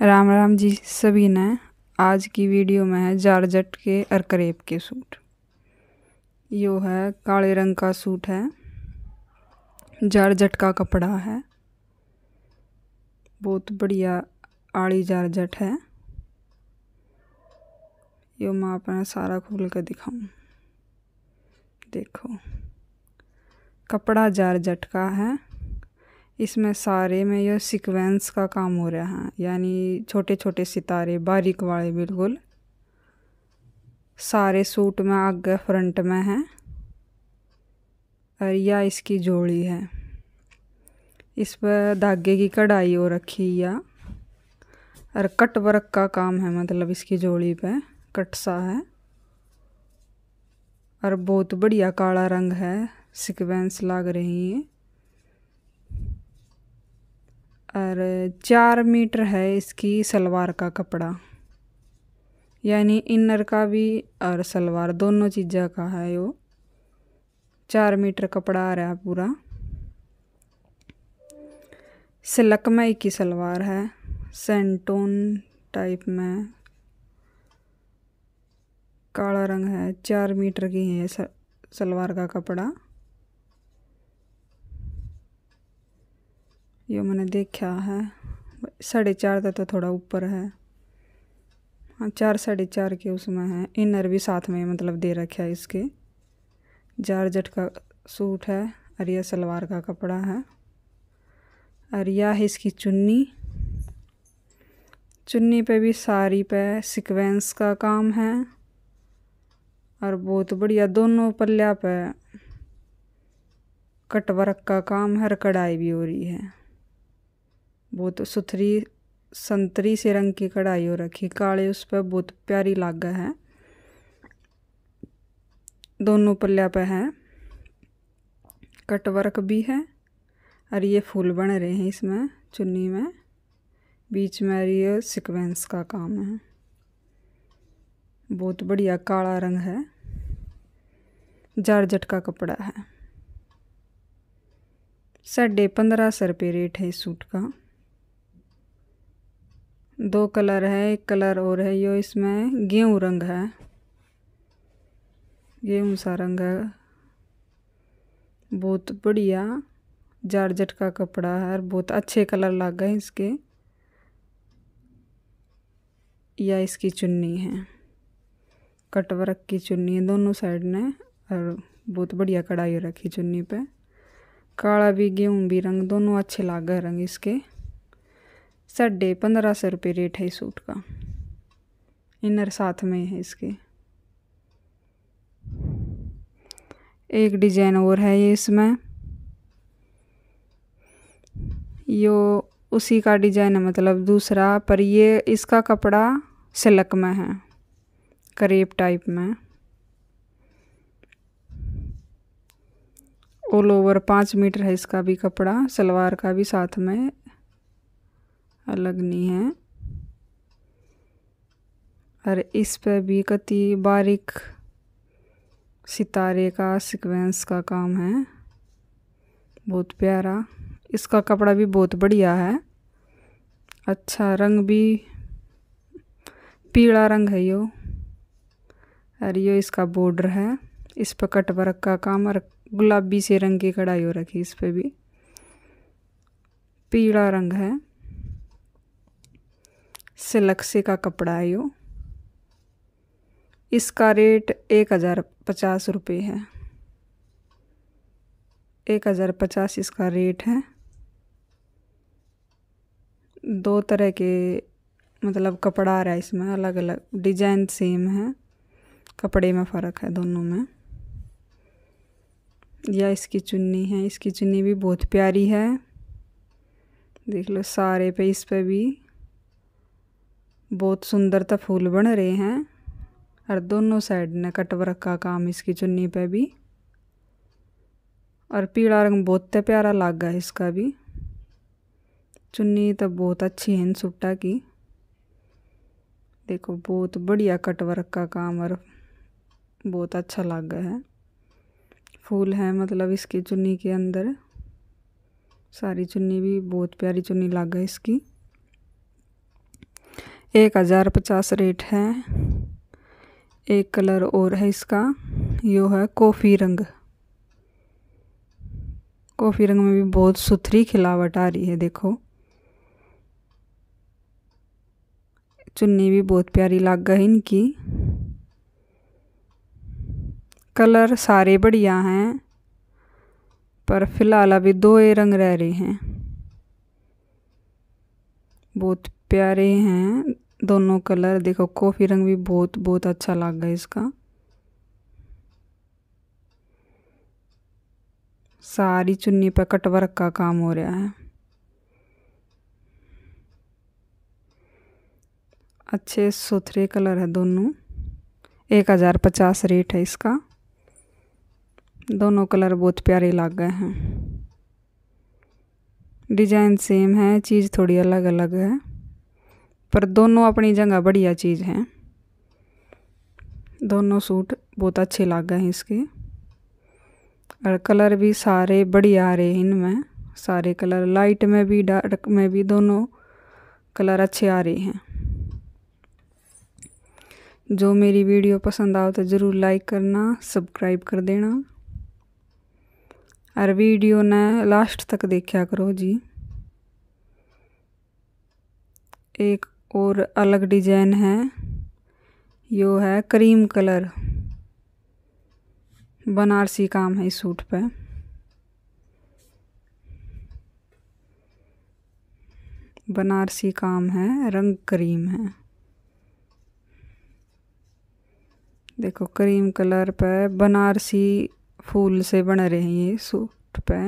राम राम जी सभी ने आज की वीडियो में है जारजट के और करेब के सूट यो है काले रंग का सूट है जारजट का कपड़ा है बहुत बढ़िया आड़ी जारजट है यो मैं अपना सारा खोल कर दिखाऊँ देखो कपड़ा जारजट का है इसमें सारे में यह सीक्वेंस का काम हो रहा है यानी छोटे छोटे सितारे बारीक वाले बिल्कुल सारे सूट में आगे फ्रंट में है और यह इसकी जोड़ी है इस पर धागे की कढ़ाई हो रखी या और कट वर्क का काम है मतलब इसकी जोड़ी पे कट सा है और बहुत बढ़िया काला रंग है सीक्वेंस लाग रही है और चार मीटर है इसकी सलवार का कपड़ा यानी इनर का भी और सलवार दोनों चीज़ों का है वो चार मीटर कपड़ा आ रहा है पूरा सिलकमई की सलवार है सेंटोन टाइप में काला रंग है चार मीटर की है सलवार का कपड़ा ये मैंने देखा है साढ़े चार का तो थोड़ा ऊपर है हाँ चार साढ़े चार के उसमें है इनर भी साथ में मतलब दे रखा है इसके जारजट का सूट है और यह सलवार का कपड़ा है और यह है इसकी चुन्नी चुन्नी पे भी साड़ी पे सिक्वेंस का काम है और बहुत बढ़िया दोनों पल्ला पे कटवर्क का काम है और कढ़ाई भी हो रही है बहुत सुथरी संतरी से रंग की कढ़ाई हो रखी काले उस पर बहुत प्यारी लाग है दोनों पल्ला पर है कटवर्क भी है और ये फूल बन रहे हैं इसमें चुन्नी में बीच में ये सिक्वेंस का काम है बहुत बढ़िया काला रंग है जारजट का कपड़ा है साढ़े पंद्रह सौ रुपये रेट है इस सूट का दो कलर है एक कलर और है यो इसमें गेहूँ रंग है गेहूँ सा रंग है बहुत बढ़िया जारजट का कपड़ा है और बहुत अच्छे कलर लग गए इसके या इसकी चुन्नी है कटवर्क की चुन्नी है दोनों साइड ने और बहुत बढ़िया कढ़ाई रखी चुन्नी पे काला भी गेहूँ भी रंग दोनों अच्छे लागे रंग इसके साढ़े पंद्रह सौ रुपये रेट है सूट का इनर साथ में है इसके एक डिजाइन और है ये इसमें यो उसी का डिजाइन है मतलब दूसरा पर ये इसका कपड़ा सिल्क में है करेप टाइप में ऑल ओवर पाँच मीटर है इसका भी कपड़ा सलवार का भी साथ में अलग नहीं है और इस पर भी कति बारीक सितारे का सीक्वेंस का काम है बहुत प्यारा इसका कपड़ा भी बहुत बढ़िया है अच्छा रंग भी पीला रंग है यो और यो इसका बॉर्डर है इस पर कट वर्क का काम और गुलाबी से रंग की कढ़ाई हो रखी इस पर भी पीला रंग है सिलक्से का कपड़ा है यो इसका रेट एक हज़ार पचास रुपये है एक हज़ार पचास इसका रेट है दो तरह के मतलब कपड़ा आ रहा है इसमें अलग अलग डिजाइन सेम है कपड़े में फ़र्क है दोनों में या इसकी चुन्नी है इसकी चुन्नी भी बहुत प्यारी है देख लो सारे पे इस पे भी बहुत सुंदर तो फूल बन रहे हैं और दोनों साइड ने कटवर्क का काम इसकी चुन्नी पे भी और पीला रंग बहुत प्यारा लागा है इसका भी चुन्नी तो बहुत अच्छी है इन सुपटा की देखो बहुत बढ़िया कटवर्क का काम और बहुत अच्छा गया है फूल है मतलब इसकी चुन्नी के अंदर सारी चुन्नी भी बहुत प्यारी चुन्नी लग गई इसकी एक हज़ार पचास रेट है एक कलर और है इसका यो है कॉफ़ी रंग कॉफ़ी रंग में भी बहुत सुथरी खिलावट आ रही है देखो चुन्नी भी बहुत प्यारी लाग है इनकी कलर सारे बढ़िया हैं पर फिलहाल अभी दो ए रंग रह रहे हैं बहुत प्यारे हैं दोनों कलर देखो कॉफ़ी रंग भी बहुत बहुत अच्छा लग गया इसका सारी चुन्नी पर कटवर्क का काम हो रहा है अच्छे सुथरे कलर है दोनों एक हज़ार पचास रेट है इसका दोनों कलर बहुत प्यारे लग गए हैं डिज़ाइन सेम है चीज़ थोड़ी अलग अलग है पर दोनों अपनी जगह बढ़िया चीज़ हैं दोनों सूट बहुत अच्छे लग गए हैं इसके और कलर भी सारे बढ़िया आ रहे हैं इनमें सारे कलर लाइट में भी डार्क में भी दोनों कलर अच्छे आ रहे हैं जो मेरी वीडियो पसंद आओ तो ज़रूर लाइक करना सब्सक्राइब कर देना और वीडियो ने लास्ट तक देखा करो जी एक और अलग डिजाइन है यो है क्रीम कलर बनारसी काम है इस सूट पे बनारसी काम है रंग क्रीम है देखो क्रीम कलर पे बनारसी फूल से बन रहे हैं ये सूट पे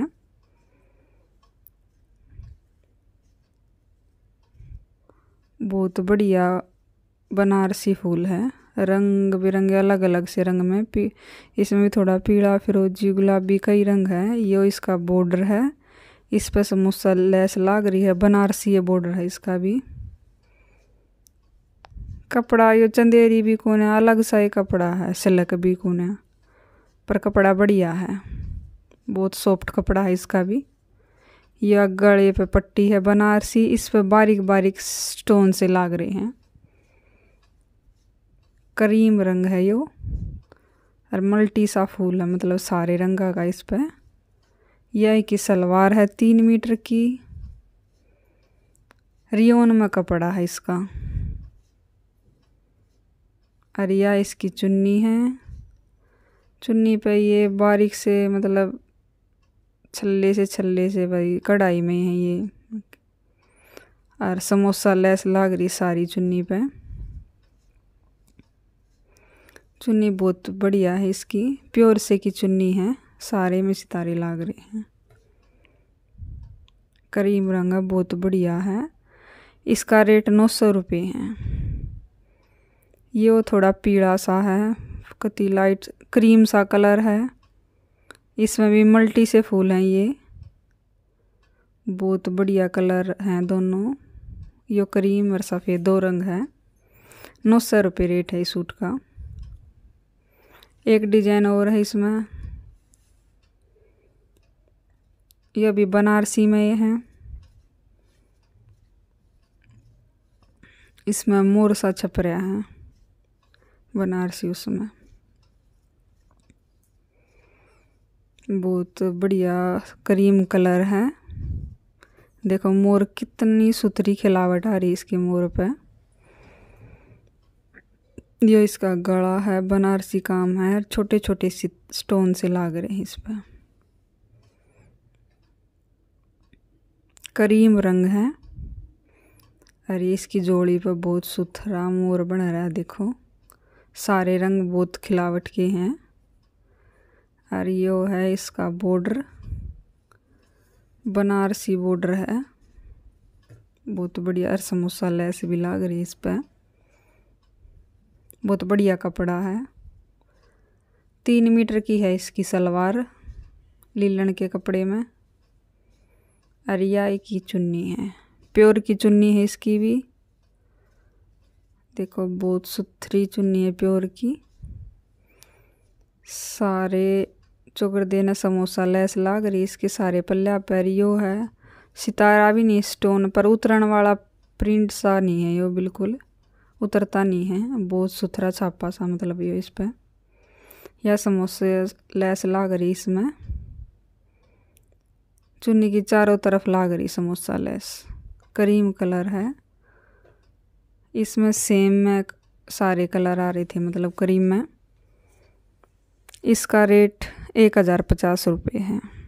बहुत तो बढ़िया बनारसी फूल है रंग बिरंगे अलग अलग से रंग में इसमें भी थोड़ा पीला फिरोजी गुलाबी कई रंग है ये इसका बॉर्डर है इस पर समोसा लैस लाग रही है बनारसी ये बॉर्डर है इसका भी कपड़ा यो चंदेरी भी कौन है अलग सा ये कपड़ा है सिलक भी कौन है पर कपड़ा बढ़िया है बहुत सॉफ्ट कपड़ा है इसका भी या गड़े पे पट्टी है बनारसी इस पे बारीक बारीक स्टोन से लाग रहे हैं करीम रंग है यो और मल्टी सा फूल है मतलब सारे रंग का इस पे यह की सलवार है तीन मीटर की रियोन में कपड़ा है इसका और यह इसकी चुन्नी है चुन्नी पे ये बारीक से मतलब छल्ले से छल्ले से भाई कढ़ाई में है ये और समोसा लैस लाग रही सारी चुन्नी पे चुन्नी बहुत बढ़िया है इसकी प्योर से की चुन्नी है सारे में सितारे लाग रहे हैं करीम रंग बहुत बढ़िया है इसका रेट नौ सौ रुपये है ये वो थोड़ा पीला सा है कति लाइट क्रीम सा कलर है इसमें भी मल्टी से फूल हैं ये बहुत बढ़िया कलर हैं दोनों यो क्रीम और सफ़ेद दो रंग है नौ सौ रुपये रेट है इस सूट का एक डिजाइन और है इसमें यह भी बनारसी में ये है इसमें मोर सा छपरिया है बनारसी उसमें बहुत बढ़िया क्रीम कलर है देखो मोर कितनी सुथरी खिलावट आ रही इसके मोर पे ये इसका गला है बनारसी काम है छोटे छोटे स्टोन से लाग रहे हैं इस पर करीम रंग है और ये इसकी जोड़ी पर बहुत सुथरा मोर बन रहा है देखो सारे रंग बहुत खिलावट के हैं और यो है इसका बॉर्डर बनारसी बॉर्डर है बहुत बढ़िया और समोसा लैस भी लाग रही है इस पर बहुत बढ़िया कपड़ा है तीन मीटर की है इसकी सलवार लीलन के कपड़े में अरियाई की चुन्नी है प्योर की चुन्नी है इसकी भी देखो बहुत सुथरी चुन्नी है प्योर की सारे चोकर देना समोसा लैस लाग रही इसके सारे पल्ला पैर यो है सितारा भी नहीं स्टोन पर उतरण वाला प्रिंट सा नहीं है यो बिल्कुल उतरता नहीं है बहुत सुथरा छापा सा मतलब यो इस पर यह समोसे लैस लाग रही इसमें चुन्नी की चारों तरफ लाग रही समोसा लैस क्रीम कलर है इसमें सेम में सारे कलर आ रहे थे मतलब क्रीम में इसका रेट एक हज़ार पचास रुपये हैं